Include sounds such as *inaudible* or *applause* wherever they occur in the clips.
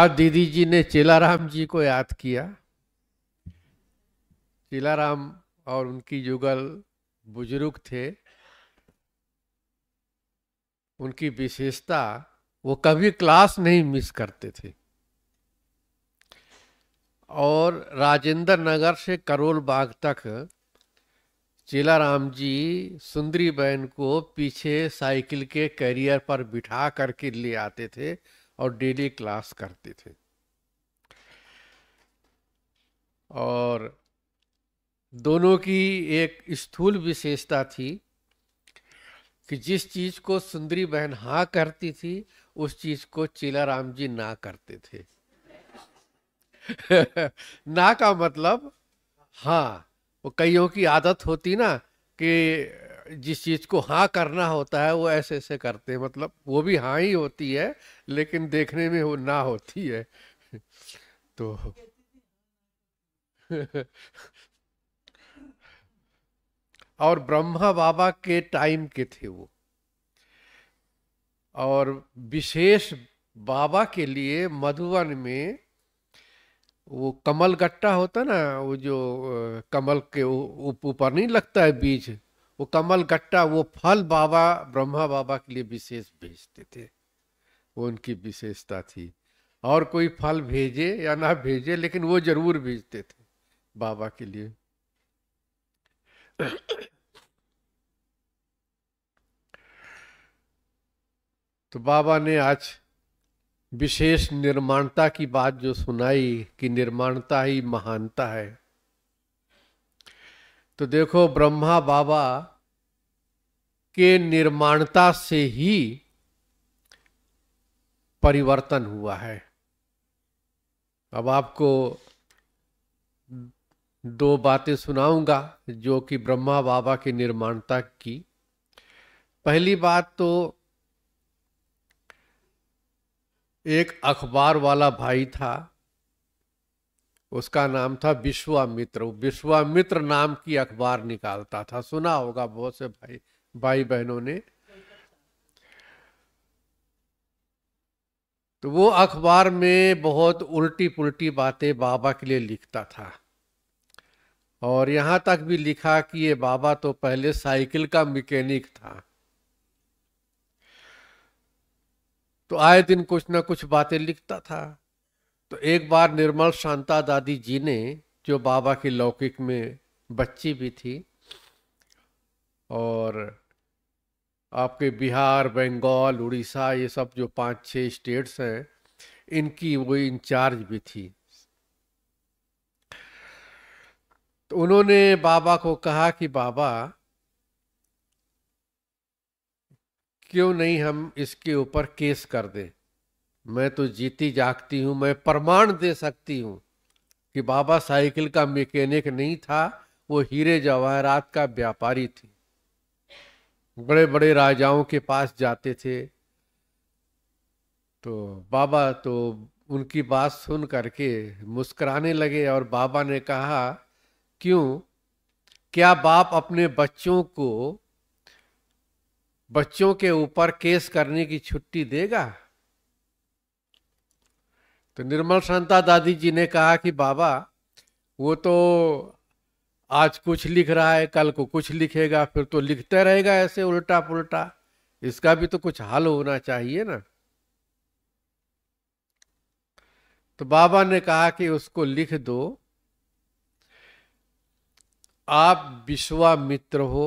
आज दीदी जी ने चेलाराम जी को याद किया चेलाराम और उनकी युगल बुजुर्ग थे उनकी विशेषता वो कभी क्लास नहीं मिस करते थे और राजेंद्र नगर से करोल बाग तक चेलाराम जी सुंदरी बहन को पीछे साइकिल के कैरियर पर बिठा करके ले आते थे और डेली क्लास करते थे और दोनों की एक स्थूल विशेषता थी कि जिस चीज को सुंदरी बहन हाँ करती थी उस चीज को राम जी ना करते थे *laughs* ना का मतलब हाँ वो कईयों की आदत होती ना कि जिस चीज को हाँ करना होता है वो ऐसे ऐसे करते हैं मतलब वो भी हाँ ही होती है लेकिन देखने में वो ना होती है *laughs* तो *laughs* और ब्रह्मा बाबा के टाइम के थे वो और विशेष बाबा के लिए मधुबन में वो कमल गट्टा होता ना वो जो कमल के ऊपर नहीं लगता है बीज वो कमल गट्टा वो फल बाबा ब्रह्मा बाबा के लिए विशेष भेजते थे वो उनकी विशेषता थी और कोई फल भेजे या ना भेजे लेकिन वो जरूर भेजते थे बाबा के लिए तो बाबा ने आज विशेष निर्माणता की बात जो सुनाई कि निर्माणता ही महानता है तो देखो ब्रह्मा बाबा के निर्माणता से ही परिवर्तन हुआ है अब आपको दो बातें सुनाऊंगा जो कि ब्रह्मा बाबा की निर्माणता की पहली बात तो एक अखबार वाला भाई था उसका नाम था विश्वामित्र विश्वामित्र नाम की अखबार निकालता था सुना होगा बहुत से भाई भाई बहनों ने तो वो अखबार में बहुत उल्टी पुल्टी बातें बाबा के लिए लिखता था और यहां तक भी लिखा कि ये बाबा तो पहले साइकिल का मैकेनिक था तो आए दिन कुछ ना कुछ बातें लिखता था तो एक बार निर्मल शांता दादी जी ने जो बाबा की लौकिक में बच्ची भी थी और आपके बिहार बंगाल उड़ीसा ये सब जो पांच छह स्टेट्स हैं इनकी वो इंचार्ज भी थी तो उन्होंने बाबा को कहा कि बाबा क्यों नहीं हम इसके ऊपर केस कर दें मैं तो जीती जागती हूँ मैं प्रमाण दे सकती हूँ कि बाबा साइकिल का मैकेनिक नहीं था वो हीरे जवाहरात का व्यापारी थे बड़े बड़े राजाओं के पास जाते थे तो बाबा तो उनकी बात सुन करके मुस्कराने लगे और बाबा ने कहा क्यों क्या बाप अपने बच्चों को बच्चों के ऊपर केस करने की छुट्टी देगा तो निर्मल शांता दादी जी ने कहा कि बाबा वो तो आज कुछ लिख रहा है कल को कुछ लिखेगा फिर तो लिखते रहेगा ऐसे उल्टा पुलटा इसका भी तो कुछ हल होना चाहिए ना तो बाबा ने कहा कि उसको लिख दो आप विश्वामित्र हो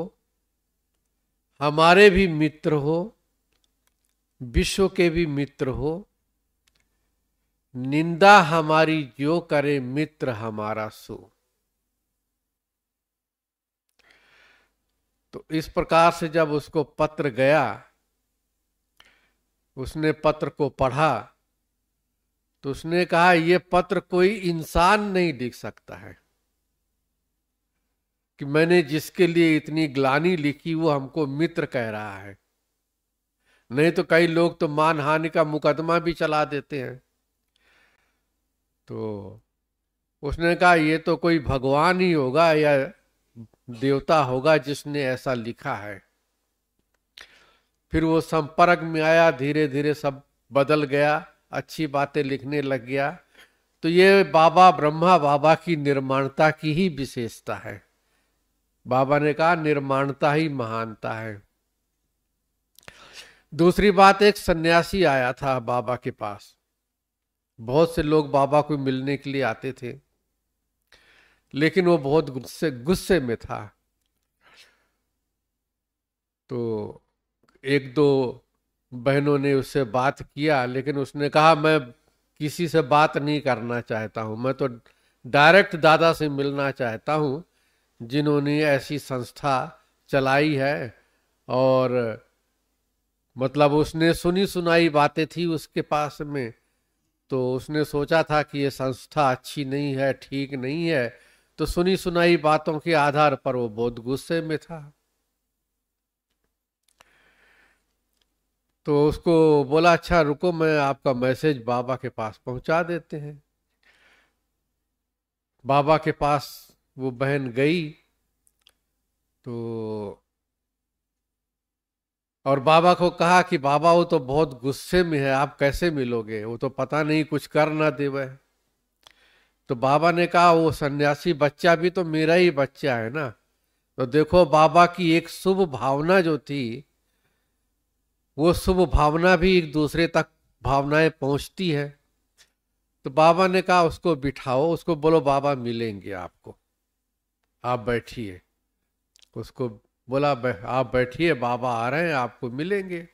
हमारे भी मित्र हो विश्व के भी मित्र हो निंदा हमारी जो करे मित्र हमारा सो तो इस प्रकार से जब उसको पत्र गया उसने पत्र को पढ़ा तो उसने कहा यह पत्र कोई इंसान नहीं लिख सकता है कि मैंने जिसके लिए इतनी ग्लानी लिखी वो हमको मित्र कह रहा है नहीं तो कई लोग तो मान हानि का मुकदमा भी चला देते हैं तो उसने कहा ये तो कोई भगवान ही होगा या देवता होगा जिसने ऐसा लिखा है फिर वो संपर्क में आया धीरे धीरे सब बदल गया अच्छी बातें लिखने लग गया तो ये बाबा ब्रह्मा बाबा की निर्माणता की ही विशेषता है बाबा ने कहा निर्माणता ही महानता है दूसरी बात एक सन्यासी आया था बाबा के पास बहुत से लोग बाबा को मिलने के लिए आते थे लेकिन वो बहुत गुस्से गुस्से में था तो एक दो बहनों ने उससे बात किया लेकिन उसने कहा मैं किसी से बात नहीं करना चाहता हूँ मैं तो डायरेक्ट दादा से मिलना चाहता हूँ जिन्होंने ऐसी संस्था चलाई है और मतलब उसने सुनी सुनाई बातें थी उसके पास में तो उसने सोचा था कि ये संस्था अच्छी नहीं है ठीक नहीं है तो सुनी सुनाई बातों के आधार पर वो बहुत गुस्से में था तो उसको बोला अच्छा रुको मैं आपका मैसेज बाबा के पास पहुंचा देते हैं बाबा के पास वो बहन गई तो और बाबा को कहा कि बाबा वो तो बहुत गुस्से में है आप कैसे मिलोगे वो तो पता नहीं कुछ कर ना देवे तो बाबा ने कहा वो सन्यासी बच्चा भी तो मेरा ही बच्चा है ना तो देखो बाबा की एक शुभ भावना जो थी वो शुभ भावना भी एक दूसरे तक भावनाएं पहुंचती है तो बाबा ने कहा उसको बिठाओ उसको बोलो बाबा मिलेंगे आपको आप बैठिए उसको बोला आप बैठिए बाबा आ रहे हैं आपको मिलेंगे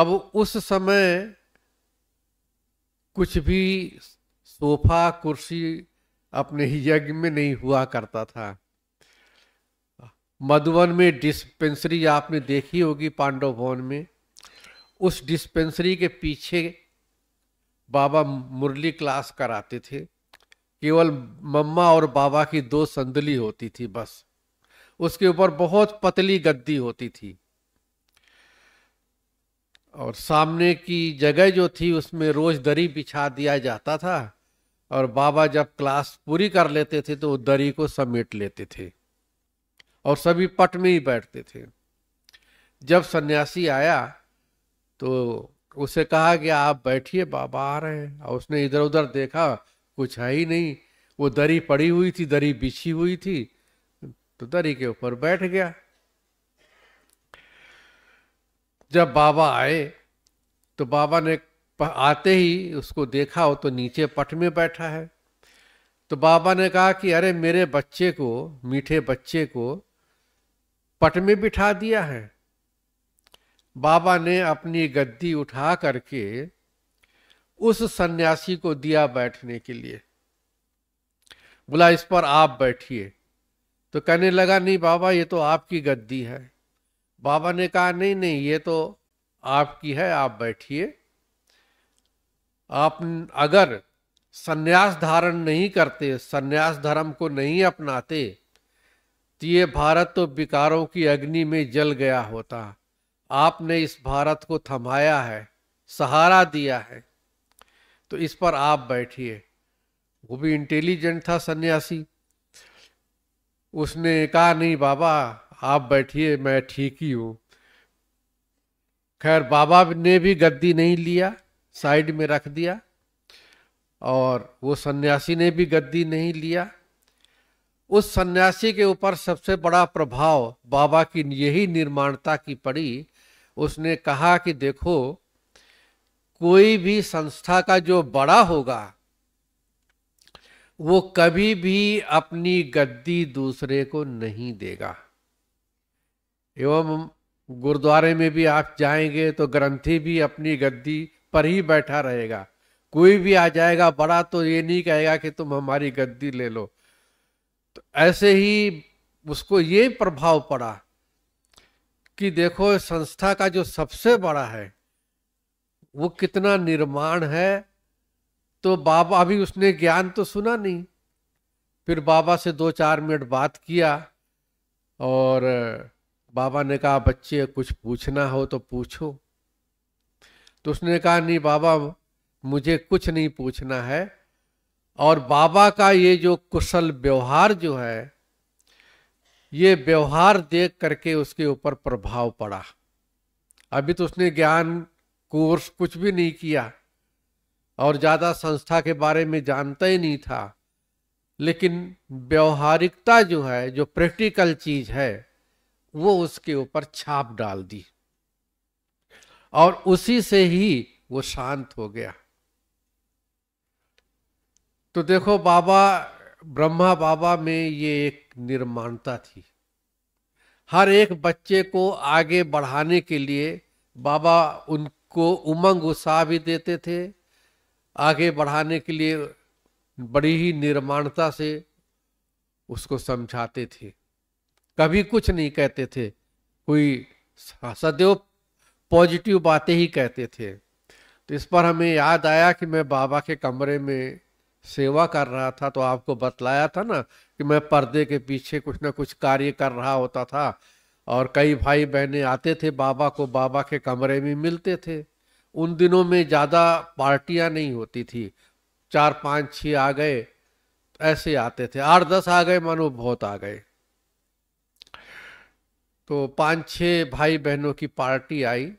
अब उस समय कुछ भी सोफा कुर्सी अपने ही यज्ञ में नहीं हुआ करता था मधुबन में डिस्पेंसरी आपने देखी होगी पांडव भवन में उस डिस्पेंसरी के पीछे बाबा मुरली क्लास कराते थे केवल मम्मा और बाबा की दो संदली होती थी बस उसके ऊपर बहुत पतली गद्दी होती थी और सामने की जगह जो थी उसमें रोज दरी बिछा दिया जाता था और बाबा जब क्लास पूरी कर लेते थे तो दरी को समेट लेते थे और सभी पट में ही बैठते थे जब सन्यासी आया तो उसे कहा कि आप बैठिए बाबा आ रहे हैं और उसने इधर उधर देखा कुछ है ही नहीं वो दरी पड़ी हुई थी दरी बिछी हुई थी तो दरी के ऊपर बैठ गया जब बाबा आए तो बाबा ने आते ही उसको देखा हो तो नीचे पट में बैठा है तो बाबा ने कहा कि अरे मेरे बच्चे को मीठे बच्चे को पट में बिठा दिया है बाबा ने अपनी गद्दी उठा करके उस सन्यासी को दिया बैठने के लिए बोला इस पर आप बैठिए तो कहने लगा नहीं बाबा ये तो आपकी गद्दी है बाबा ने कहा नहीं नहीं ये तो आपकी है आप बैठिए आप अगर सन्यास धारण नहीं करते सन्यास धर्म को नहीं अपनाते तो ये भारत तो विकारों की अग्नि में जल गया होता आपने इस भारत को थमाया है सहारा दिया है तो इस पर आप बैठिए वो भी इंटेलिजेंट था सन्यासी उसने कहा नहीं बाबा आप बैठिए मैं ठीक ही हूँ खैर बाबा ने भी गद्दी नहीं लिया साइड में रख दिया और वो सन्यासी ने भी गद्दी नहीं लिया उस सन्यासी के ऊपर सबसे बड़ा प्रभाव बाबा की यही निर्माणता की पड़ी उसने कहा कि देखो कोई भी संस्था का जो बड़ा होगा वो कभी भी अपनी गद्दी दूसरे को नहीं देगा एवं गुरुद्वारे में भी आप जाएंगे तो ग्रंथी भी अपनी गद्दी पर ही बैठा रहेगा कोई भी आ जाएगा बड़ा तो ये नहीं कहेगा कि तुम हमारी गद्दी ले लो तो ऐसे ही उसको ये प्रभाव पड़ा कि देखो संस्था का जो सबसे बड़ा है वो कितना निर्माण है तो बाबा अभी उसने ज्ञान तो सुना नहीं फिर बाबा से दो चार मिनट बात किया और बाबा ने कहा बच्चे कुछ पूछना हो तो पूछो तो उसने कहा नहीं बाबा मुझे कुछ नहीं पूछना है और बाबा का ये जो कुशल व्यवहार जो है ये व्यवहार देख करके उसके ऊपर प्रभाव पड़ा अभी तो उसने ज्ञान कोर्स कुछ भी नहीं किया और ज़्यादा संस्था के बारे में जानता ही नहीं था लेकिन व्यवहारिकता जो है जो प्रैक्टिकल चीज़ है वो उसके ऊपर छाप डाल दी और उसी से ही वो शांत हो गया तो देखो बाबा ब्रह्मा बाबा में ये एक निर्माणता थी हर एक बच्चे को आगे बढ़ाने के लिए बाबा उनको उमंग उत्साह भी देते थे आगे बढ़ाने के लिए बड़ी ही निर्माणता से उसको समझाते थे कभी कुछ नहीं कहते थे कोई हाँ, सदैव पॉजिटिव बातें ही कहते थे तो इस पर हमें याद आया कि मैं बाबा के कमरे में सेवा कर रहा था तो आपको बतलाया था ना कि मैं पर्दे के पीछे कुछ ना कुछ कार्य कर रहा होता था और कई भाई बहनें आते थे बाबा को बाबा के कमरे में मिलते थे उन दिनों में ज़्यादा पार्टियां नहीं होती थी चार पाँच छः आ गए तो ऐसे आते थे आठ दस आ गए मानो बहुत आ गए तो पाँच छः भाई बहनों की पार्टी आई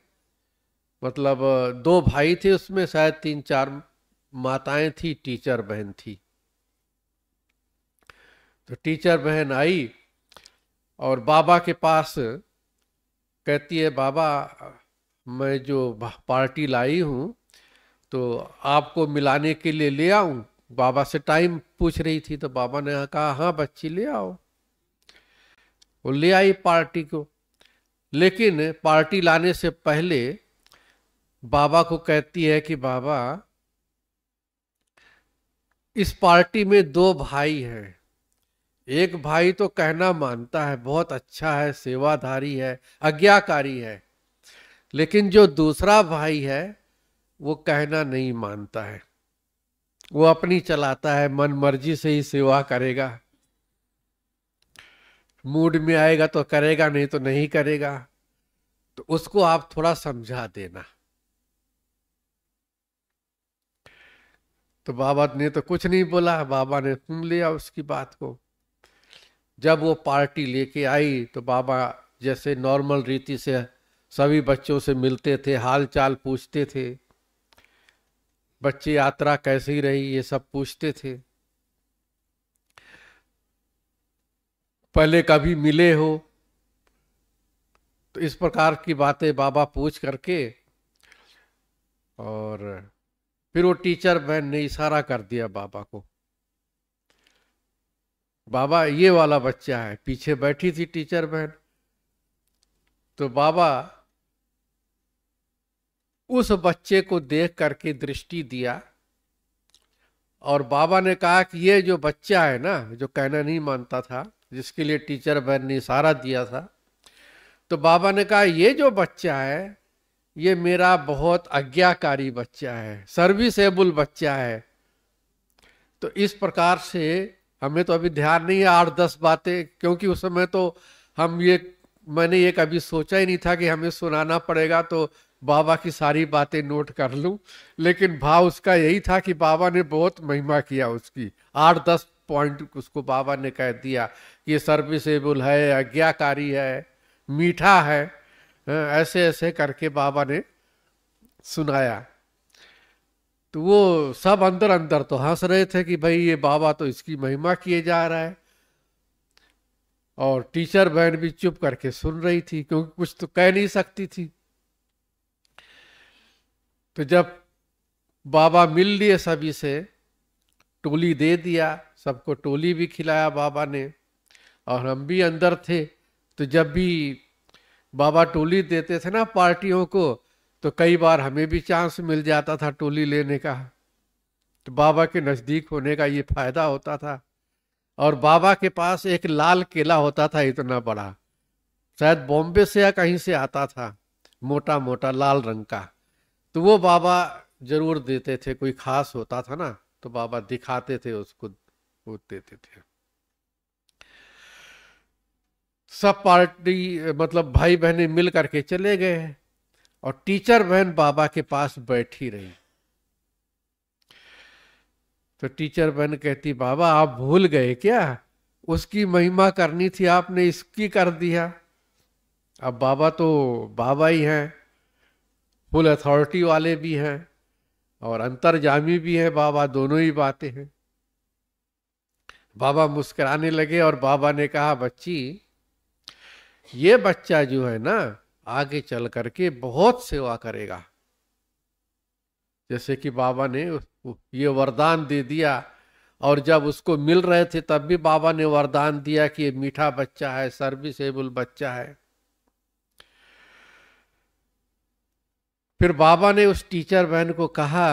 मतलब दो भाई थे उसमें शायद तीन चार माताएं थी टीचर बहन थी तो टीचर बहन आई और बाबा के पास कहती है बाबा मैं जो पार्टी लाई हूँ तो आपको मिलाने के लिए ले आऊँ बाबा से टाइम पूछ रही थी तो बाबा ने कहा हाँ बच्ची ले आओ वो ले आई पार्टी को लेकिन पार्टी लाने से पहले बाबा को कहती है कि बाबा इस पार्टी में दो भाई हैं एक भाई तो कहना मानता है बहुत अच्छा है सेवाधारी है आज्ञाकारी है लेकिन जो दूसरा भाई है वो कहना नहीं मानता है वो अपनी चलाता है मन मर्जी से ही सेवा करेगा मूड में आएगा तो करेगा नहीं तो नहीं करेगा तो उसको आप थोड़ा समझा देना तो बाबा ने तो कुछ नहीं बोला बाबा ने सुन लिया उसकी बात को जब वो पार्टी लेके आई तो बाबा जैसे नॉर्मल रीति से सभी बच्चों से मिलते थे हाल चाल पूछते थे बच्चे यात्रा कैसी रही ये सब पूछते थे पहले कभी मिले हो तो इस प्रकार की बातें बाबा पूछ करके और फिर वो टीचर बहन ने इशारा कर दिया बाबा को बाबा ये वाला बच्चा है पीछे बैठी थी टीचर बहन तो बाबा उस बच्चे को देख करके दृष्टि दिया और बाबा ने कहा कि ये जो बच्चा है ना जो कहना नहीं मानता था जिसके लिए टीचर बहन ने इशारा दिया था तो बाबा ने कहा ये जो बच्चा है ये मेरा बहुत आज्ञाकारी बच्चा है सर्विसेबल बच्चा है तो इस प्रकार से हमें तो अभी ध्यान नहीं है आठ दस बातें क्योंकि उस समय तो हम ये मैंने ये कभी सोचा ही नहीं था कि हमें सुनाना पड़ेगा तो बाबा की सारी बातें नोट कर लूं लेकिन भाव उसका यही था कि बाबा ने बहुत महिमा किया उसकी आठ दस पॉइंट उसको बाबा ने कह दिया ये सर्विसेबल है आज्ञाकारी है मीठा है हाँ, ऐसे ऐसे करके बाबा ने सुनाया तो वो सब अंदर अंदर तो हंस रहे थे कि भाई ये बाबा तो इसकी महिमा किए जा रहा है और टीचर बहन भी चुप करके सुन रही थी क्योंकि कुछ तो कह नहीं सकती थी तो जब बाबा मिल लिए सभी से टोली दे दिया सबको टोली भी खिलाया बाबा ने और हम भी अंदर थे तो जब भी बाबा टोली देते थे ना पार्टियों को तो कई बार हमें भी चांस मिल जाता था टोली लेने का तो बाबा के नज़दीक होने का ये फायदा होता था और बाबा के पास एक लाल केला होता था इतना बड़ा शायद बॉम्बे से या कहीं से आता था मोटा मोटा लाल रंग का तो वो बाबा जरूर देते थे कोई खास होता था ना तो बाबा दिखाते थे उसको वो देते थे सब पार्टी मतलब भाई बहने मिल करके चले गए और टीचर बहन बाबा के पास बैठी रही तो टीचर बहन कहती बाबा आप भूल गए क्या उसकी महिमा करनी थी आपने इसकी कर दिया अब बाबा तो बाबा ही हैं फुल अथॉरिटी वाले भी हैं और जामी भी हैं बाबा दोनों ही बातें हैं बाबा मुस्कराने लगे और बाबा ने कहा बच्ची ये बच्चा जो है ना आगे चल करके बहुत सेवा करेगा जैसे कि बाबा ने ये वरदान दे दिया और जब उसको मिल रहे थे तब भी बाबा ने वरदान दिया कि ये मीठा बच्चा है सर्विसेबल बच्चा है फिर बाबा ने उस टीचर बहन को कहा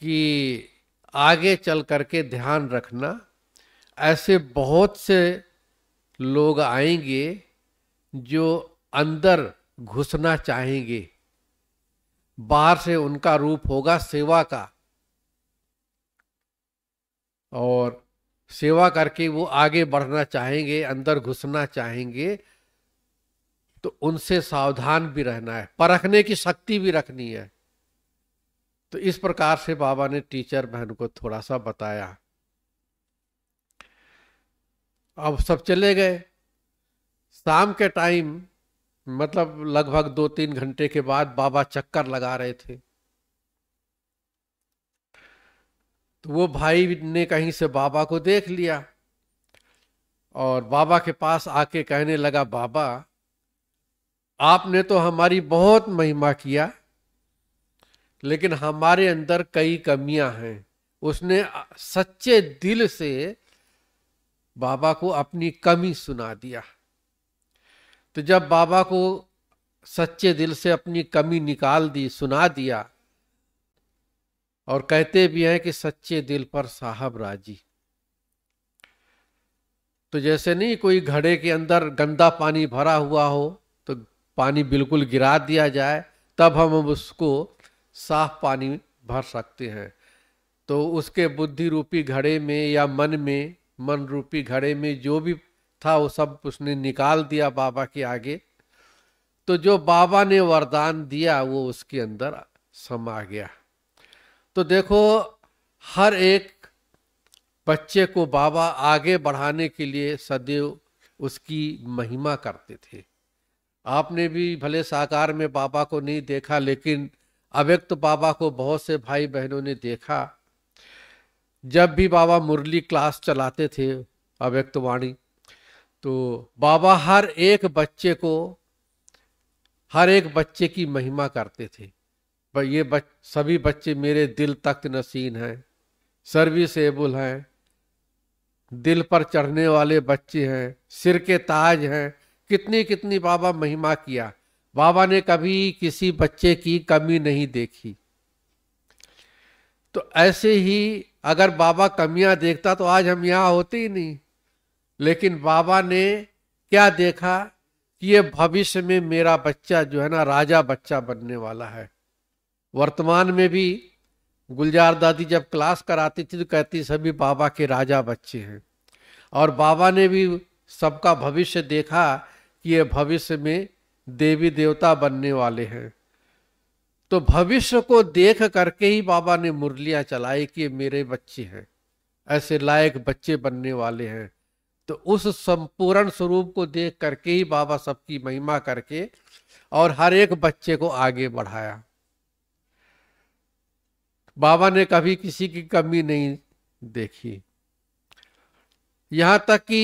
कि आगे चल करके ध्यान रखना ऐसे बहुत से लोग आएंगे जो अंदर घुसना चाहेंगे बाहर से उनका रूप होगा सेवा का और सेवा करके वो आगे बढ़ना चाहेंगे अंदर घुसना चाहेंगे तो उनसे सावधान भी रहना है परखने की शक्ति भी रखनी है तो इस प्रकार से बाबा ने टीचर बहन को थोड़ा सा बताया अब सब चले गए शाम के टाइम मतलब लगभग दो तीन घंटे के बाद बाबा चक्कर लगा रहे थे तो वो भाई ने कहीं से बाबा को देख लिया और बाबा के पास आके कहने लगा बाबा आपने तो हमारी बहुत महिमा किया लेकिन हमारे अंदर कई कमियां हैं उसने सच्चे दिल से बाबा को अपनी कमी सुना दिया तो जब बाबा को सच्चे दिल से अपनी कमी निकाल दी सुना दिया और कहते भी हैं कि सच्चे दिल पर साहब राजी तो जैसे नहीं कोई घड़े के अंदर गंदा पानी भरा हुआ हो पानी बिल्कुल गिरा दिया जाए तब हम उसको साफ पानी भर सकते हैं तो उसके बुद्धि रूपी घड़े में या मन में मन रूपी घड़े में जो भी था वो सब उसने निकाल दिया बाबा के आगे तो जो बाबा ने वरदान दिया वो उसके अंदर समा गया तो देखो हर एक बच्चे को बाबा आगे बढ़ाने के लिए सदैव उसकी महिमा करते थे आपने भी भले साकार में बाबा को नहीं देखा लेकिन अव्यक्त बाबा को बहुत से भाई बहनों ने देखा जब भी बाबा मुरली क्लास चलाते थे अव्यक्त वाणी तो बाबा हर एक बच्चे को हर एक बच्चे की महिमा करते थे ये बच, सभी बच्चे मेरे दिल तख्त नसीन हैं सर्विसबल हैं दिल पर चढ़ने वाले बच्चे हैं सिर के ताज हैं कितनी कितनी बाबा महिमा किया बाबा ने कभी किसी बच्चे की कमी नहीं देखी तो ऐसे ही अगर बाबा कमियां देखता तो आज हम यहां होते ही नहीं लेकिन बाबा ने क्या देखा कि ये भविष्य में मेरा बच्चा जो है ना राजा बच्चा बनने वाला है वर्तमान में भी गुलजार दादी जब क्लास कराती थी तो कहती सभी बाबा के राजा बच्चे हैं और बाबा ने भी सबका भविष्य देखा ये भविष्य में देवी देवता बनने वाले हैं तो भविष्य को देख करके ही बाबा ने मुरलियां चलाई कि मेरे बच्चे हैं ऐसे लायक बच्चे बनने वाले हैं तो उस संपूर्ण स्वरूप को देख करके ही बाबा सबकी महिमा करके और हर एक बच्चे को आगे बढ़ाया बाबा ने कभी किसी की कमी नहीं देखी यहां तक कि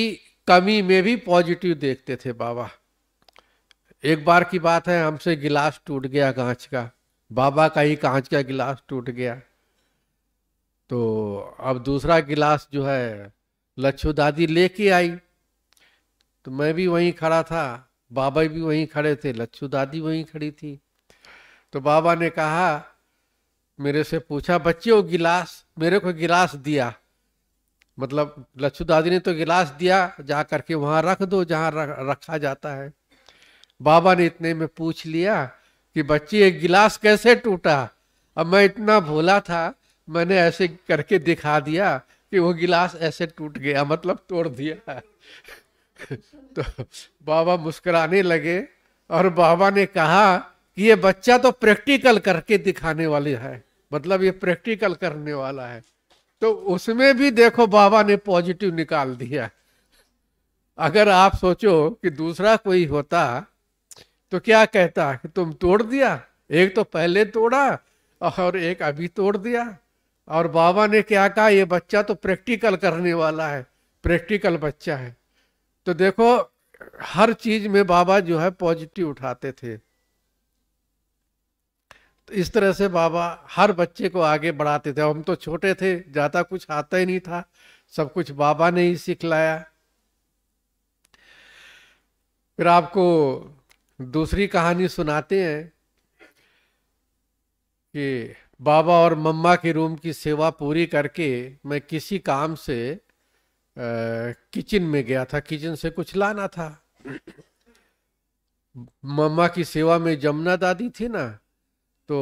कमी में भी पॉजिटिव देखते थे बाबा एक बार की बात है हमसे गिलास टूट गया कांच का बाबा का ही कांच का गिलास टूट गया तो अब दूसरा गिलास जो है लच्छू दादी लेके आई तो मैं भी वहीं खड़ा था बाबा भी वहीं खड़े थे लच्छू दादी वहीं खड़ी थी तो बाबा ने कहा मेरे से पूछा बच्चे वो गिलास मेरे को गिलास दिया मतलब दादी ने तो गिलास दिया जा करके वहाँ रख दो जहाँ रखा जाता है बाबा ने इतने में पूछ लिया कि बच्ची एक गिलास कैसे टूटा अब मैं इतना भोला था मैंने ऐसे करके दिखा दिया कि वो गिलास ऐसे टूट गया मतलब तोड़ दिया *laughs* तो बाबा मुस्कुराने लगे और बाबा ने कहा कि ये बच्चा तो प्रैक्टिकल करके दिखाने वाले है मतलब ये प्रैक्टिकल करने वाला है तो उसमें भी देखो बाबा ने पॉजिटिव निकाल दिया अगर आप सोचो कि दूसरा कोई होता तो क्या कहता कि तुम तोड़ दिया एक तो पहले तोड़ा और एक अभी तोड़ दिया और बाबा ने क्या कहा ये बच्चा तो प्रैक्टिकल करने वाला है प्रैक्टिकल बच्चा है तो देखो हर चीज में बाबा जो है पॉजिटिव उठाते थे इस तरह से बाबा हर बच्चे को आगे बढ़ाते थे हम तो छोटे थे ज़्यादा कुछ आता ही नहीं था सब कुछ बाबा ने ही सिखलाया फिर आपको दूसरी कहानी सुनाते हैं कि बाबा और मम्मा के रूम की सेवा पूरी करके मैं किसी काम से किचन में गया था किचन से कुछ लाना था मम्मा की सेवा में जमुना दादी थी ना तो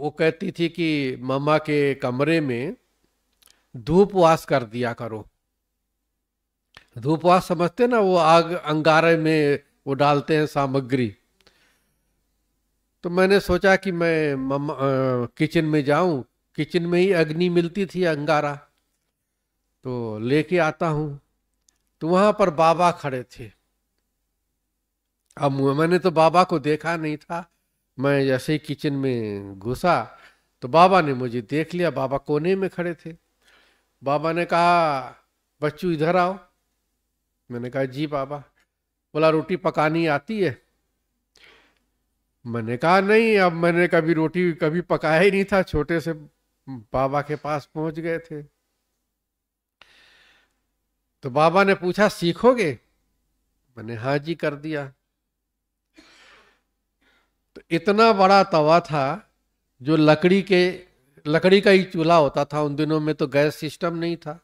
वो कहती थी कि मामा के कमरे में धूपवास कर दिया करो धूपवास समझते ना वो आग अंगारे में वो डालते हैं सामग्री तो मैंने सोचा कि मैं किचन में जाऊं किचन में ही अग्नि मिलती थी अंगारा तो लेके आता हूं तो वहां पर बाबा खड़े थे अब मैंने तो बाबा को देखा नहीं था मैं जैसे ही किचन में घुसा तो बाबा ने मुझे देख लिया बाबा कोने में खड़े थे बाबा ने कहा बच्चू इधर आओ मैंने कहा जी बाबा बोला रोटी पकानी आती है मैंने कहा नहीं अब मैंने कभी रोटी कभी पकाया ही नहीं था छोटे से बाबा के पास पहुंच गए थे तो बाबा ने पूछा सीखोगे मैंने हाँ जी कर दिया इतना बड़ा तवा था जो लकड़ी के लकड़ी का ही चूल्हा होता था उन दिनों में तो गैस सिस्टम नहीं था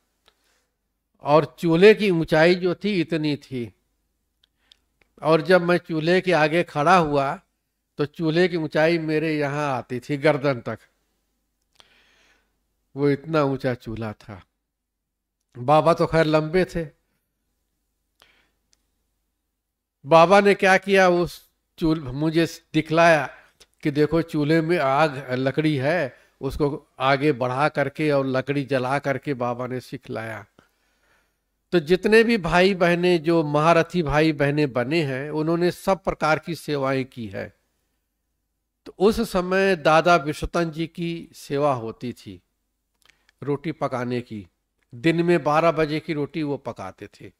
और चूल्हे की ऊंचाई जो थी इतनी थी और जब मैं चूल्हे के आगे खड़ा हुआ तो चूल्हे की ऊंचाई मेरे यहाँ आती थी गर्दन तक वो इतना ऊंचा चूल्हा था बाबा तो खैर लंबे थे बाबा ने क्या किया उस चूल मुझे दिखलाया कि देखो चूल्हे में आग लकड़ी है उसको आगे बढ़ा करके और लकड़ी जला करके बाबा ने सिखलाया तो जितने भी भाई बहने जो महारथी भाई बहने बने हैं उन्होंने सब प्रकार की सेवाएं की है तो उस समय दादा विश्वतन जी की सेवा होती थी रोटी पकाने की दिन में बारह बजे की रोटी वो पकाते थे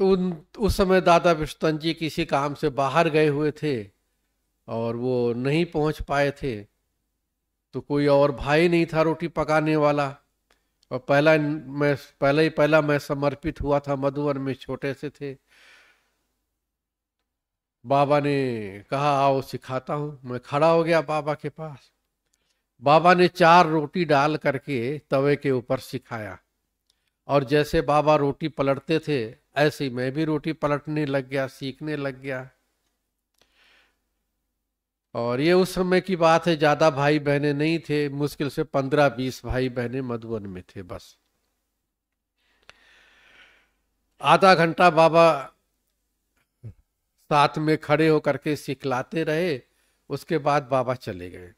तो उन उस समय दादा विश्वतन जी किसी काम से बाहर गए हुए थे और वो नहीं पहुंच पाए थे तो कोई और भाई नहीं था रोटी पकाने वाला और पहला मैं पहले ही पहला मैं समर्पित हुआ था मधुबन में छोटे से थे बाबा ने कहा आओ सिखाता हूँ मैं खड़ा हो गया बाबा के पास बाबा ने चार रोटी डाल करके तवे के ऊपर सिखाया और जैसे बाबा रोटी पलटते थे ऐसे ही मैं भी रोटी पलटने लग गया सीखने लग गया और ये उस समय की बात है ज़्यादा भाई बहने नहीं थे मुश्किल से पंद्रह बीस भाई बहने मधुबन में थे बस आधा घंटा बाबा साथ में खड़े होकर के सिखलाते रहे उसके बाद बाबा चले गए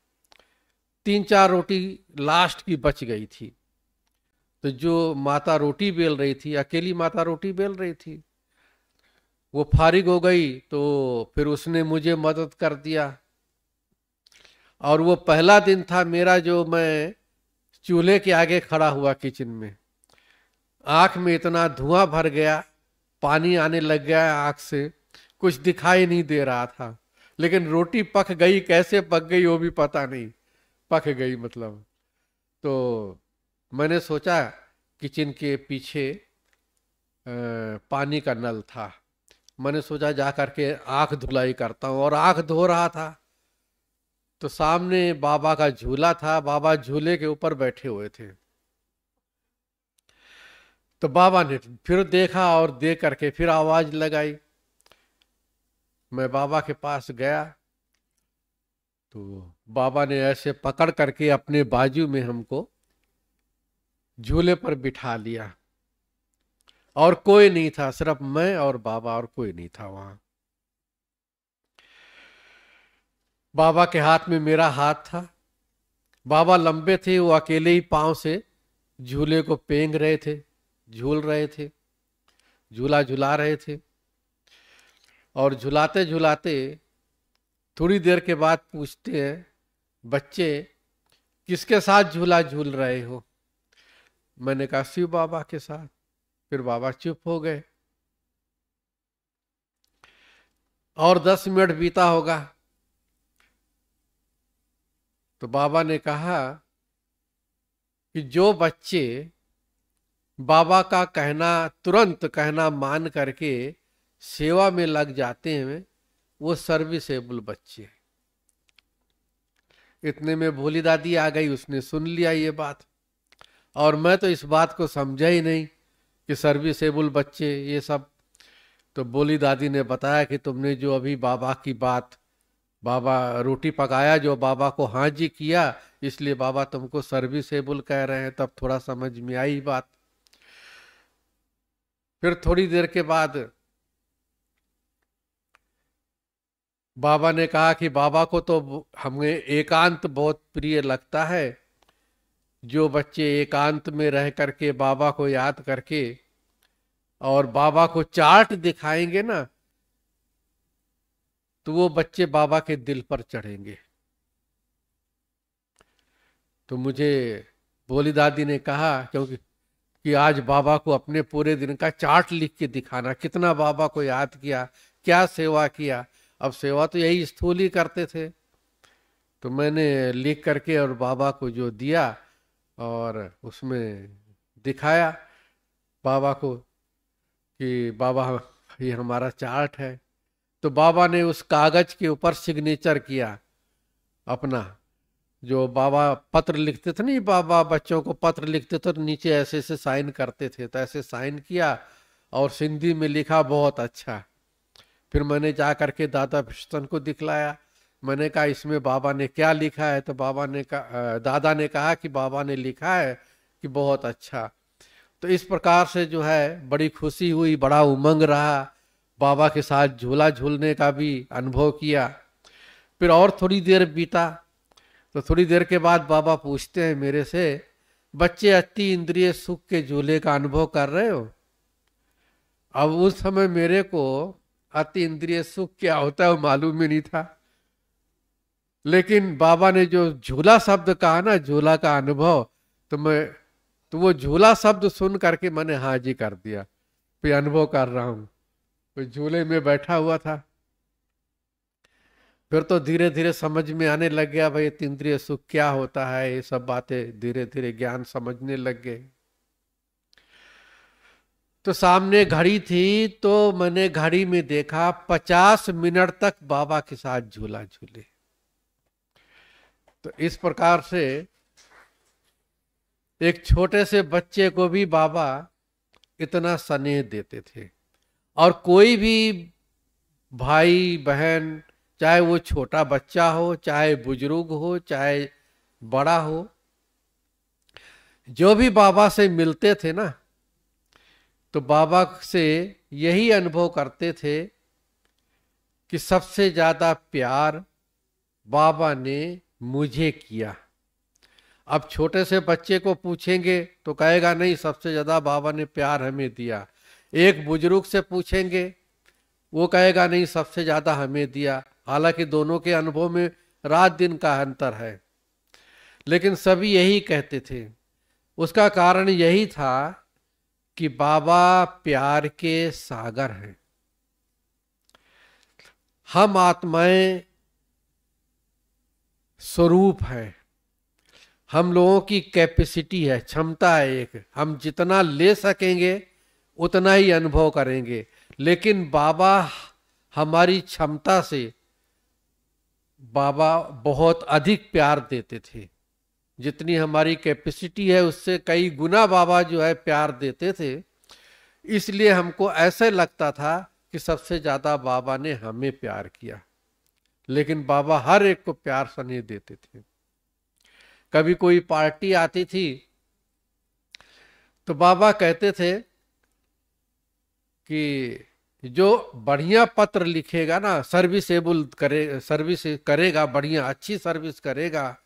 तीन चार रोटी लास्ट की बच गई थी तो जो माता रोटी बेल रही थी अकेली माता रोटी बेल रही थी वो फारिग हो गई तो फिर उसने मुझे मदद कर दिया और वो पहला दिन था मेरा जो मैं चूल्हे के आगे खड़ा हुआ किचन में आँख में इतना धुआं भर गया पानी आने लग गया आँख से कुछ दिखाई नहीं दे रहा था लेकिन रोटी पक गई कैसे पक गई वो भी पता नहीं पक गई मतलब तो मैंने सोचा किचन के पीछे पानी का नल था मैंने सोचा जा करके आँख धुलाई करता हूँ और आँख धो रहा था तो सामने बाबा का झूला था बाबा झूले के ऊपर बैठे हुए थे तो बाबा ने फिर देखा और देख करके फिर आवाज लगाई मैं बाबा के पास गया तो बाबा ने ऐसे पकड़ करके अपने बाजू में हमको झूले पर बिठा लिया और कोई नहीं था सिर्फ मैं और बाबा और कोई नहीं था वहां बाबा के हाथ में मेरा हाथ था बाबा लंबे थे वो अकेले ही पांव से झूले को पेंग रहे थे झूल रहे थे झूला झुला रहे थे और झुलाते झुलाते थोड़ी देर के बाद पूछते हैं बच्चे किसके साथ झूला झूल रहे हो मैंने कहा शिव बाबा के साथ फिर बाबा चुप हो गए और दस मिनट बीता होगा तो बाबा ने कहा कि जो बच्चे बाबा का कहना तुरंत कहना मान करके सेवा में लग जाते हैं वो सर्विसेबल बच्चे इतने में भोली दादी आ गई उसने सुन लिया ये बात और मैं तो इस बात को समझा ही नहीं कि सर्विसेबल बच्चे ये सब तो बोली दादी ने बताया कि तुमने जो अभी बाबा की बात बाबा रोटी पकाया जो बाबा को हाँ जी किया इसलिए बाबा तुमको सर्विसेबल कह रहे हैं तब थोड़ा समझ में आई बात फिर थोड़ी देर के बाद बाबा ने कहा कि बाबा को तो हमें एकांत बहुत प्रिय लगता है जो बच्चे एकांत में रह करके बाबा को याद करके और बाबा को चार्ट दिखाएंगे ना तो वो बच्चे बाबा के दिल पर चढ़ेंगे तो मुझे बोली दादी ने कहा क्योंकि कि आज बाबा को अपने पूरे दिन का चार्ट लिख के दिखाना कितना बाबा को याद किया क्या सेवा किया अब सेवा तो यही स्थूल ही करते थे तो मैंने लिख करके और बाबा को जो दिया और उसमें दिखाया बाबा को कि बाबा ये हमारा चार्ट है तो बाबा ने उस कागज के ऊपर सिग्नेचर किया अपना जो बाबा पत्र लिखते थे नहीं बाबा बच्चों को पत्र लिखते थे तो नीचे ऐसे ऐसे साइन करते थे तो ऐसे साइन किया और सिंधी में लिखा बहुत अच्छा फिर मैंने जा करके दादा पिस्तन को दिखलाया मैंने कहा इसमें बाबा ने क्या लिखा है तो बाबा ने कहा दादा ने कहा कि बाबा ने लिखा है कि बहुत अच्छा तो इस प्रकार से जो है बड़ी खुशी हुई बड़ा उमंग रहा बाबा के साथ झूला झूलने का भी अनुभव किया फिर और थोड़ी देर बीता तो थोड़ी देर के बाद बाबा पूछते हैं मेरे से बच्चे अति इंद्रिय सुख के झूले का अनुभव कर रहे हो अब उस समय मेरे को अति इंद्रिय सुख क्या होता है वो मालूम ही नहीं था लेकिन बाबा ने जो झूला शब्द कहा ना झूला का अनुभव तो मैं तो वो झूला शब्द सुन करके मैंने हाजी कर दिया फिर अनुभव कर रहा हूं झूले में बैठा हुआ था फिर तो धीरे धीरे समझ में आने लग गया भाई इंद्रिय सुख क्या होता है ये सब बातें धीरे धीरे ज्ञान समझने लग गए तो सामने घड़ी थी तो मैंने घड़ी में देखा पचास मिनट तक बाबा के साथ झूला झूले तो इस प्रकार से एक छोटे से बच्चे को भी बाबा इतना स्नेह देते थे और कोई भी भाई बहन चाहे वो छोटा बच्चा हो चाहे बुजुर्ग हो चाहे बड़ा हो जो भी बाबा से मिलते थे ना तो बाबा से यही अनुभव करते थे कि सबसे ज़्यादा प्यार बाबा ने मुझे किया अब छोटे से बच्चे को पूछेंगे तो कहेगा नहीं सबसे ज़्यादा बाबा ने प्यार हमें दिया एक बुजुर्ग से पूछेंगे वो कहेगा नहीं सबसे ज़्यादा हमें दिया हालांकि दोनों के अनुभव में रात दिन का अंतर है लेकिन सभी यही कहते थे उसका कारण यही था कि बाबा प्यार के सागर हैं हम आत्माएं स्वरूप है हम लोगों की कैपेसिटी है क्षमता है एक हम जितना ले सकेंगे उतना ही अनुभव करेंगे लेकिन बाबा हमारी क्षमता से बाबा बहुत अधिक प्यार देते थे जितनी हमारी कैपेसिटी है उससे कई गुना बाबा जो है प्यार देते थे इसलिए हमको ऐसे लगता था कि सबसे ज़्यादा बाबा ने हमें प्यार किया लेकिन बाबा हर एक को प्यार स्नेह देते थे कभी कोई पार्टी आती थी तो बाबा कहते थे कि जो बढ़िया पत्र लिखेगा ना सर्विसेबल करे सर्विस करेगा बढ़िया अच्छी सर्विस करेगा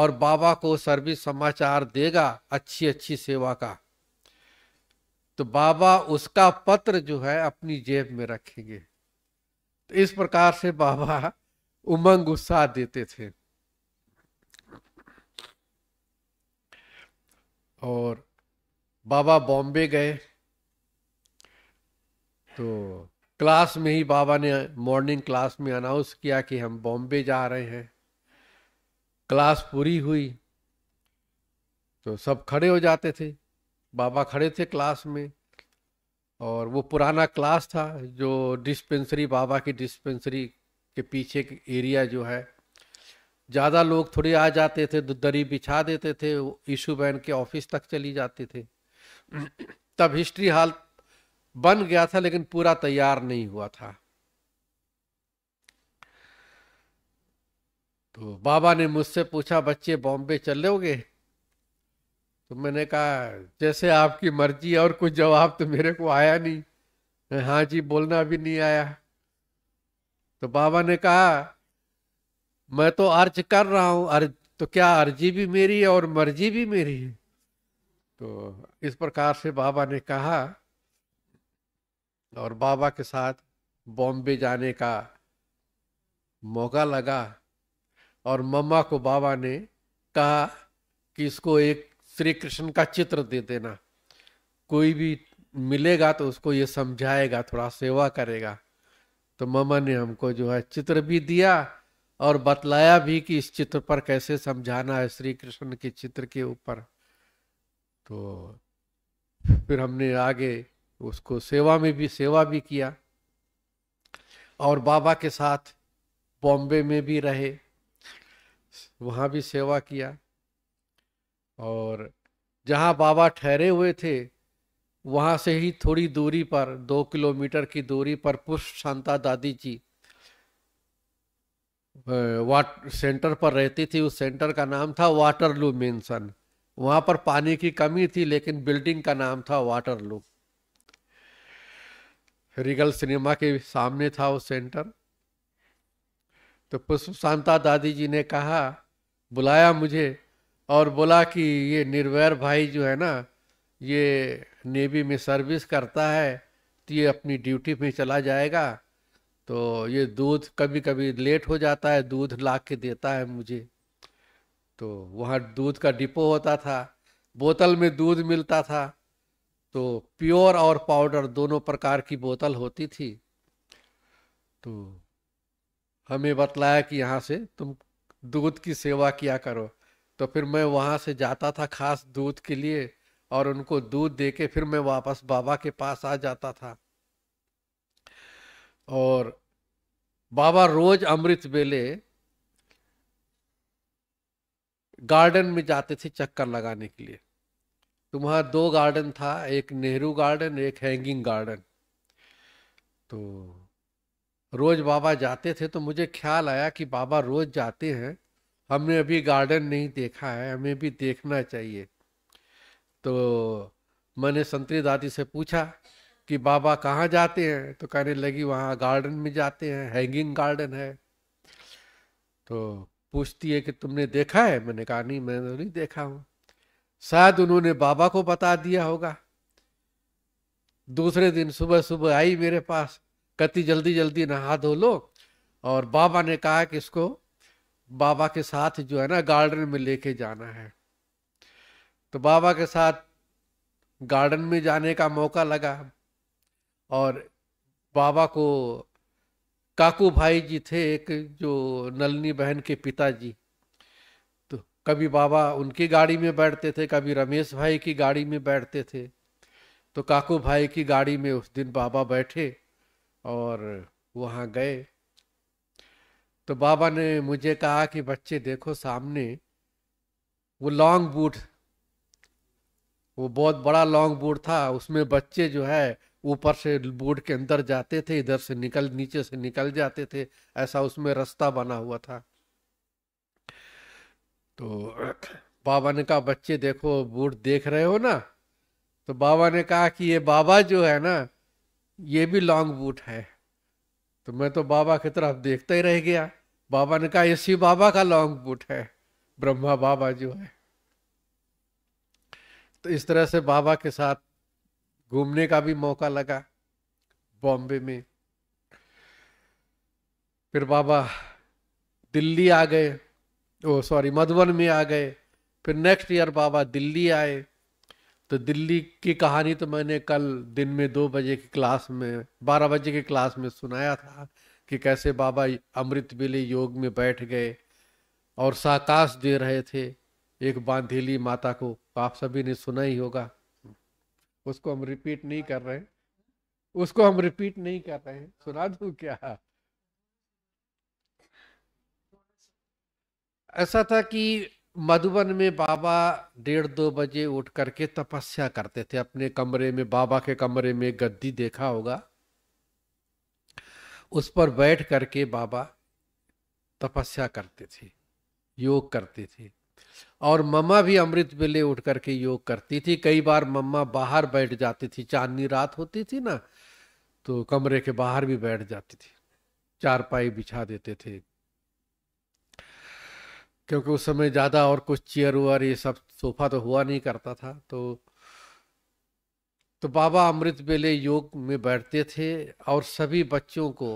और बाबा को सर्विस समाचार देगा अच्छी अच्छी सेवा का तो बाबा उसका पत्र जो है अपनी जेब में रखेंगे तो इस प्रकार से बाबा उमंग उत्साह देते थे और बाबा बॉम्बे गए तो क्लास में ही बाबा ने मॉर्निंग क्लास में अनाउंस किया कि हम बॉम्बे जा रहे हैं क्लास पूरी हुई तो सब खड़े हो जाते थे बाबा खड़े थे क्लास में और वो पुराना क्लास था जो डिस्पेंसरी बाबा की डिस्पेंसरी के पीछे एरिया जो है ज़्यादा लोग थोड़ी आ जाते थे दरी बिछा देते थे यीशु बहन के ऑफिस तक चली जाते थे तब हिस्ट्री हाल बन गया था लेकिन पूरा तैयार नहीं हुआ था तो बाबा ने मुझसे पूछा बच्चे बॉम्बे चलोगे तो मैंने कहा जैसे आपकी मर्जी और कुछ जवाब तो मेरे को आया नहीं हाँ जी बोलना भी नहीं आया तो बाबा ने कहा मैं तो अर्ज कर रहा हूं अर्ज तो क्या अर्जी भी मेरी है और मर्जी भी मेरी है तो इस प्रकार से बाबा ने कहा और बाबा के साथ बॉम्बे जाने का मौका लगा और मम्मा को बाबा ने कहा कि इसको एक श्री कृष्ण का चित्र दे देना कोई भी मिलेगा तो उसको ये समझाएगा थोड़ा सेवा करेगा तो मामा ने हमको जो है चित्र भी दिया और बतलाया भी कि इस चित्र पर कैसे समझाना है श्री कृष्ण के चित्र के ऊपर तो फिर हमने आगे उसको सेवा में भी सेवा भी किया और बाबा के साथ बॉम्बे में भी रहे वहाँ भी सेवा किया और जहाँ बाबा ठहरे हुए थे वहाँ से ही थोड़ी दूरी पर दो किलोमीटर की दूरी पर पुष्प शांता दादी जी वाट सेंटर पर रहती थी उस सेंटर का नाम था वाटरलू मेंशन वहाँ पर पानी की कमी थी लेकिन बिल्डिंग का नाम था वाटरलू रिगल सिनेमा के सामने था वो सेंटर तो पुष्प शांता दादी जी ने कहा बुलाया मुझे और बोला कि ये निर्वैर भाई जो है ना ये नेवी में सर्विस करता है तो ये अपनी ड्यूटी में चला जाएगा तो ये दूध कभी कभी लेट हो जाता है दूध ला के देता है मुझे तो वहाँ दूध का डिपो होता था बोतल में दूध मिलता था तो प्योर और पाउडर दोनों प्रकार की बोतल होती थी तो हमें बतलाया कि यहाँ से तुम दूध की सेवा किया करो तो फिर मैं वहाँ से जाता था खास दूध के लिए और उनको दूध दे के फिर मैं वापस बाबा के पास आ जाता था और बाबा रोज अमृत बेले गार्डन में जाते थे चक्कर लगाने के लिए तो वहाँ दो गार्डन था एक नेहरू गार्डन एक हैंगिंग गार्डन तो रोज बाबा जाते थे तो मुझे ख्याल आया कि बाबा रोज जाते हैं हमने अभी गार्डन नहीं देखा है हमें भी देखना चाहिए तो मैंने संतरी दादी से पूछा कि बाबा कहाँ जाते हैं तो कहने लगी वहाँ गार्डन में जाते हैं हैंगिंग गार्डन है तो पूछती है कि तुमने देखा है मैंने कहा नहीं मैंने तो नहीं देखा हूँ शायद उन्होंने बाबा को बता दिया होगा दूसरे दिन सुबह सुबह आई मेरे पास कति जल्दी जल्दी नहा धो लो और बाबा ने कहा कि इसको बाबा के साथ जो है ना गार्डन में लेके जाना है तो बाबा के साथ गार्डन में जाने का मौका लगा और बाबा को काकू भाई जी थे एक जो नलनी बहन के पिताजी तो कभी बाबा उनकी गाड़ी में बैठते थे कभी रमेश भाई की गाड़ी में बैठते थे तो काकू भाई की गाड़ी में उस दिन बाबा बैठे और वहाँ गए तो बाबा ने मुझे कहा कि बच्चे देखो सामने वो लॉन्ग बूट वो बहुत बड़ा लॉन्ग बोर्ड था उसमें बच्चे जो है ऊपर से बोर्ड के अंदर जाते थे इधर से निकल नीचे से निकल जाते थे ऐसा उसमें रास्ता बना हुआ था तो *clears throat* बाबा ने कहा बच्चे देखो बोर्ड देख रहे हो ना तो बाबा ने कहा कि ये बाबा जो है ना ये भी लॉन्ग बूट है तो मैं तो बाबा की तरफ देखता ही रह गया बाबा ने कहा ये शिव बाबा का लॉन्ग बूट है ब्रह्मा बाबा जो है तो इस तरह से बाबा के साथ घूमने का भी मौका लगा बॉम्बे में फिर बाबा दिल्ली आ गए ओ सॉरी मधुबन में आ गए फिर नेक्स्ट ईयर बाबा दिल्ली आए तो दिल्ली की कहानी तो मैंने कल दिन में दो बजे की क्लास में बारह बजे की क्लास में सुनाया था कि कैसे बाबा अमृत बिले योग में बैठ गए और साकाश दे रहे थे एक बांधीली माता को आप सभी ने सुना ही होगा उसको हम रिपीट नहीं कर रहे हैं उसको हम रिपीट नहीं कर रहे हैं सुना दू क्या ऐसा था कि मधुबन में बाबा डेढ़ दो बजे उठ करके तपस्या करते थे अपने कमरे में बाबा के कमरे में गद्दी देखा होगा उस पर बैठ करके बाबा तपस्या करते थे योग करते थे और मम्मा भी अमृत वेले उठ करके योग करती थी कई बार मम्मा बाहर बैठ जाती थी चांदनी रात होती थी ना तो कमरे के बाहर भी बैठ जाती थी चारपाई बिछा देते थे क्योंकि उस समय ज़्यादा और कुछ चेयर वेयर ये सब सोफा तो हुआ नहीं करता था तो तो बाबा अमृत बेले योग में बैठते थे और सभी बच्चों को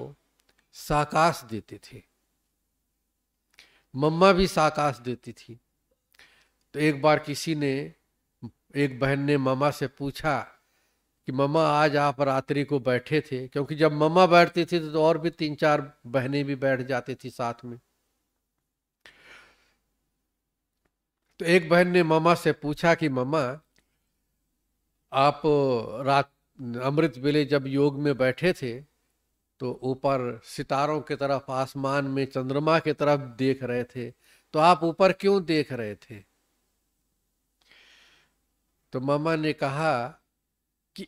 साकाश देते थे मम्मा भी साकाश देती थी तो एक बार किसी ने एक बहन ने मामा से पूछा कि ममा आज आप रात्रि को बैठे थे क्योंकि जब ममा बैठती थी तो और भी तीन चार बहनें भी बैठ जाती थी साथ में तो एक बहन ने मामा से पूछा कि ममा आप रात अमृत वेले जब योग में बैठे थे तो ऊपर सितारों की तरफ आसमान में चंद्रमा की तरफ देख रहे थे तो आप ऊपर क्यों देख रहे थे तो मामा ने कहा कि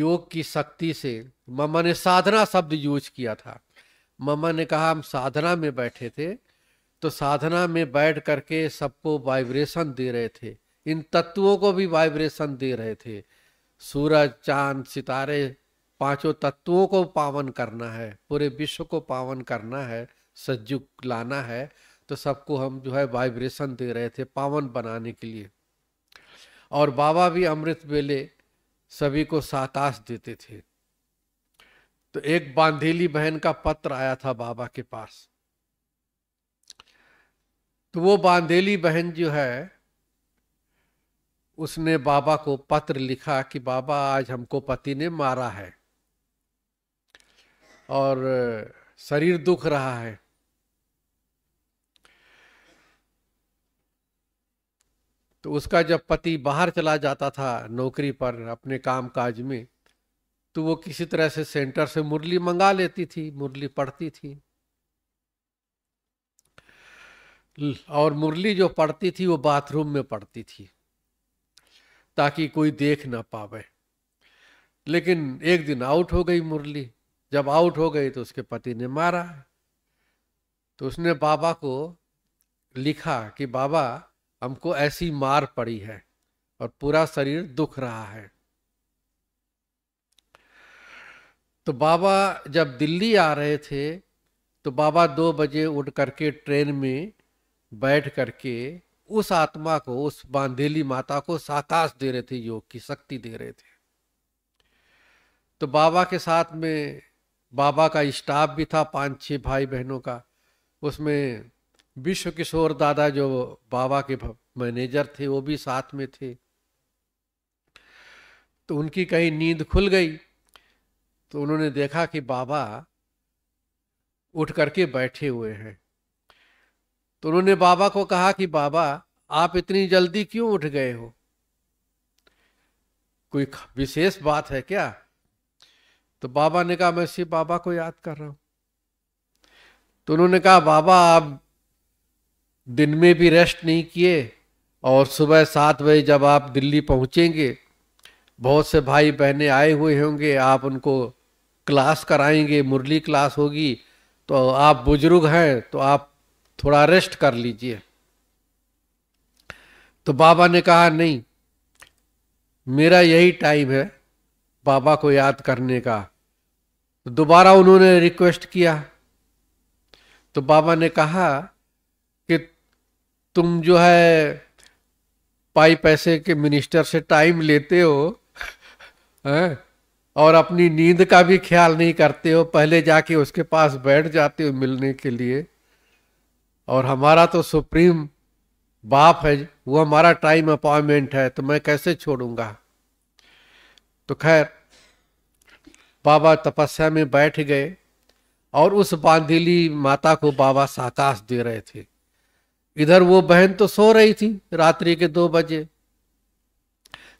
योग की शक्ति से मामा ने साधना शब्द यूज किया था मामा ने कहा हम साधना में बैठे थे तो साधना में बैठ करके सबको वाइब्रेशन दे रहे थे इन तत्वों को भी वाइब्रेशन दे रहे थे सूरज चांद सितारे पांचों तत्वों को पावन करना है पूरे विश्व को पावन करना है सज्जुक लाना है तो सबको हम जो है वाइब्रेशन दे रहे थे पावन बनाने के लिए और बाबा भी अमृत वेले सभी को सातास देते थे तो एक बांधेली बहन का पत्र आया था बाबा के पास तो वो बांधेली बहन जो है उसने बाबा को पत्र लिखा कि बाबा आज हमको पति ने मारा है और शरीर दुख रहा है तो उसका जब पति बाहर चला जाता था नौकरी पर अपने काम काज में तो वो किसी तरह से सेंटर से मुरली मंगा लेती थी मुरली पढ़ती थी और मुरली जो पढ़ती थी वो बाथरूम में पढ़ती थी ताकि कोई देख ना पावे लेकिन एक दिन आउट हो गई मुरली जब आउट हो गई तो उसके पति ने मारा तो उसने बाबा को लिखा कि बाबा हमको ऐसी मार पड़ी है और पूरा शरीर दुख रहा है तो बाबा जब दिल्ली आ रहे थे तो बाबा दो बजे उठ करके ट्रेन में बैठ करके उस आत्मा को उस बांधेली माता को साकाश दे रहे थे योग की शक्ति दे रहे थे तो बाबा के साथ में बाबा का स्टाफ भी था पांच छह भाई बहनों का उसमें विश्व किशोर दादा जो बाबा के मैनेजर थे वो भी साथ में थे तो उनकी कहीं नींद खुल गई तो उन्होंने देखा कि बाबा उठ करके बैठे हुए हैं तो उन्होंने बाबा को कहा कि बाबा आप इतनी जल्दी क्यों उठ गए हो कोई विशेष बात है क्या तो बाबा ने कहा मैं सिर्फ बाबा को याद कर रहा हूं तो उन्होंने कहा बाबा आप दिन में भी रेस्ट नहीं किए और सुबह सात बजे जब आप दिल्ली पहुंचेंगे बहुत से भाई बहनें आए हुए होंगे आप उनको क्लास कराएंगे मुरली क्लास होगी तो आप बुजुर्ग हैं तो आप थोड़ा रेस्ट कर लीजिए तो बाबा ने कहा नहीं मेरा यही टाइम है बाबा को याद करने का तो दोबारा उन्होंने रिक्वेस्ट किया तो बाबा ने कहा तुम जो है पाई पैसे के मिनिस्टर से टाइम लेते हो है? और अपनी नींद का भी ख्याल नहीं करते हो पहले जाके उसके पास बैठ जाते हो मिलने के लिए और हमारा तो सुप्रीम बाप है वो हमारा टाइम अपॉइंटमेंट है तो मैं कैसे छोड़ूंगा तो खैर बाबा तपस्या में बैठ गए और उस बांधीली माता को बाबा साकाश दे रहे थे इधर वो बहन तो सो रही थी रात्रि के दो बजे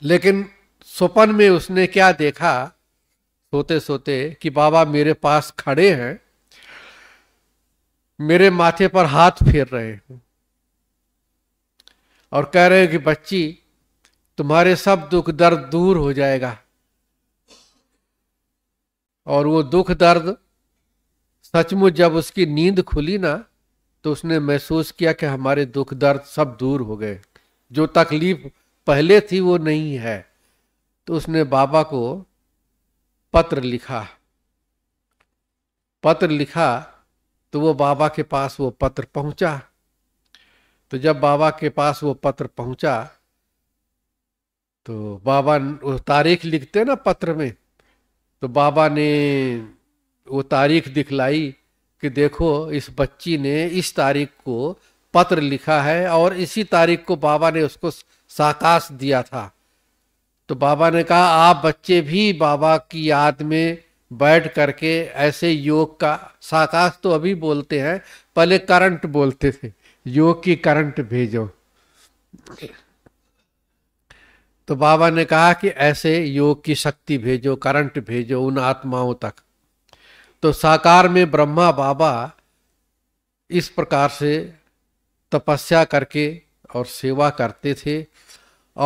लेकिन स्वपन में उसने क्या देखा सोते सोते कि बाबा मेरे पास खड़े हैं मेरे माथे पर हाथ फेर रहे हैं और कह रहे हैं कि बच्ची तुम्हारे सब दुख दर्द दूर हो जाएगा और वो दुख दर्द सचमुच जब उसकी नींद खुली ना तो उसने महसूस किया कि हमारे दुख दर्द सब दूर हो गए जो तकलीफ पहले थी वो नहीं है तो उसने बाबा को पत्र लिखा पत्र लिखा तो वो बाबा के पास वो पत्र पहुंचा तो जब बाबा के पास वो पत्र पहुंचा तो बाबा वो तारीख लिखते ना पत्र में तो बाबा ने वो तारीख दिखलाई कि देखो इस बच्ची ने इस तारीख को पत्र लिखा है और इसी तारीख को बाबा ने उसको साकाश दिया था तो बाबा ने कहा आप बच्चे भी बाबा की याद में बैठ करके ऐसे योग का साकाश तो अभी बोलते हैं पहले करंट बोलते थे योग की करंट भेजो तो बाबा ने कहा कि ऐसे योग की शक्ति भेजो करंट भेजो उन आत्माओं तक तो साकार में ब्रह्मा बाबा इस प्रकार से तपस्या करके और सेवा करते थे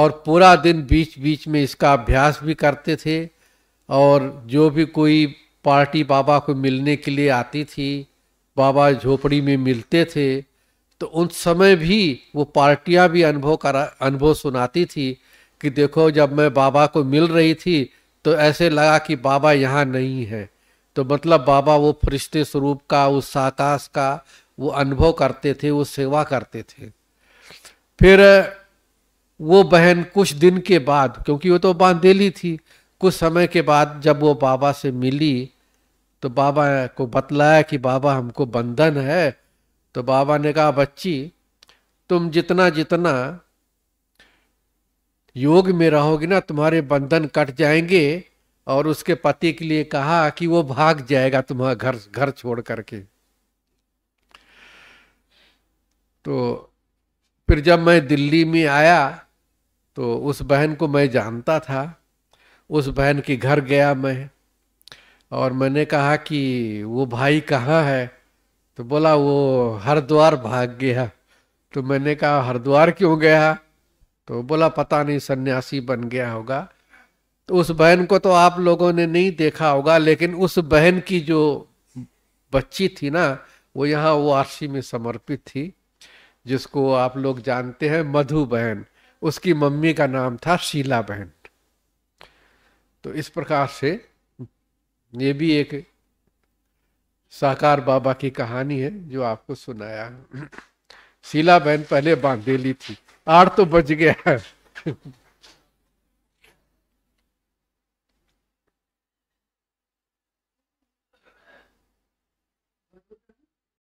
और पूरा दिन बीच बीच में इसका अभ्यास भी करते थे और जो भी कोई पार्टी बाबा को मिलने के लिए आती थी बाबा झोपड़ी में मिलते थे तो उन समय भी वो पार्टियाँ भी अनुभव करा अनुभव सुनाती थी कि देखो जब मैं बाबा को मिल रही थी तो ऐसे लगा कि बाबा यहाँ नहीं है तो मतलब बाबा वो फरिश्ते स्वरूप का उस आकाश का वो अनुभव करते थे वो सेवा करते थे फिर वो बहन कुछ दिन के बाद क्योंकि वो तो बांधेली थी कुछ समय के बाद जब वो बाबा से मिली तो बाबा को बतलाया कि बाबा हमको बंधन है तो बाबा ने कहा बच्ची तुम जितना जितना योग में रहोगी ना तुम्हारे बंधन कट जाएंगे और उसके पति के लिए कहा कि वो भाग जाएगा तुम्हारा घर घर छोड़ करके तो फिर जब मैं दिल्ली में आया तो उस बहन को मैं जानता था उस बहन के घर गया मैं और मैंने कहा कि वो भाई कहाँ है तो बोला वो हरिद्वार भाग गया तो मैंने कहा हरिद्वार क्यों गया तो बोला पता नहीं सन्यासी बन गया होगा तो उस बहन को तो आप लोगों ने नहीं देखा होगा लेकिन उस बहन की जो बच्ची थी ना वो यहाँ वो आरसी में समर्पित थी जिसको आप लोग जानते हैं मधु बहन उसकी मम्मी का नाम था शीला बहन तो इस प्रकार से ये भी एक साकार बाबा की कहानी है जो आपको सुनाया *clears throat* शीला बहन पहले बांधेली थी आड़ तो बज गया है *laughs*